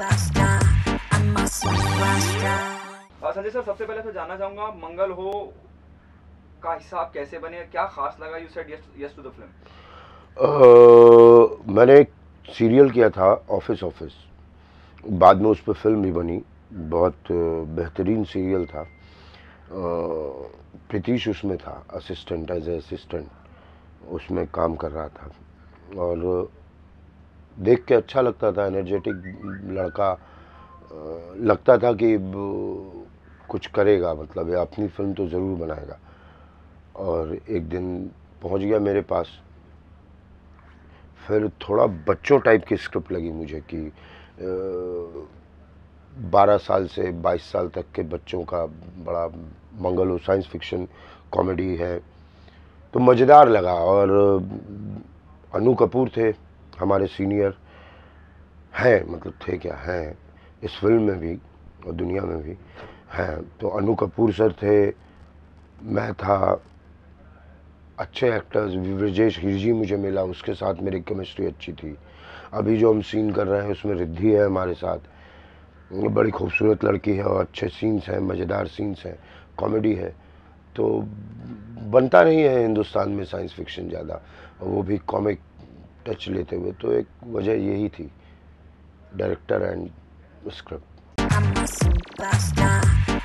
हाँ, संजय सर सबसे पहले तो जानना चाहूंगा मंगल हो का कैसे बने क्या खास लगा you said yes to the film मैंने एक सीरियल किया था ऑफिस ऑफिस बाद में उस पर फिल्म भी बनी बहुत बेहतरीन सीरियल था प्रीतीश उसमें था असिस्टेंट एज ए असिस्टेंट उसमें काम कर रहा था और देख के अच्छा लगता था एनर्जेटिक लड़का लगता था कि कुछ करेगा मतलब अपनी फिल्म तो ज़रूर बनाएगा और एक दिन पहुंच गया मेरे पास फिर थोड़ा बच्चों टाइप की स्क्रिप्ट लगी मुझे कि बारह साल से बाईस साल तक के बच्चों का बड़ा मंगलो साइंस फिक्शन कॉमेडी है तो मज़ेदार लगा और अनु कपूर थे हमारे सीनियर हैं मतलब थे क्या हैं इस फिल्म में भी और दुनिया में भी हैं तो अनु कपूर सर थे मैं था अच्छे एक्टर्स ब्रजेश हिरजी मुझे मिला उसके साथ मेरी केमिस्ट्री अच्छी थी अभी जो हम सीन कर रहे हैं उसमें रिद्धि है हमारे साथ बड़ी खूबसूरत लड़की है और अच्छे सीन्स हैं मज़ेदार सीन्स हैं कॉमेडी है तो बनता नहीं है हिंदुस्तान में साइंस फिक्शन ज़्यादा वो भी कॉमिक टच लेते हुए तो एक वजह यही थी डायरेक्टर एंड स्क्रिप्ट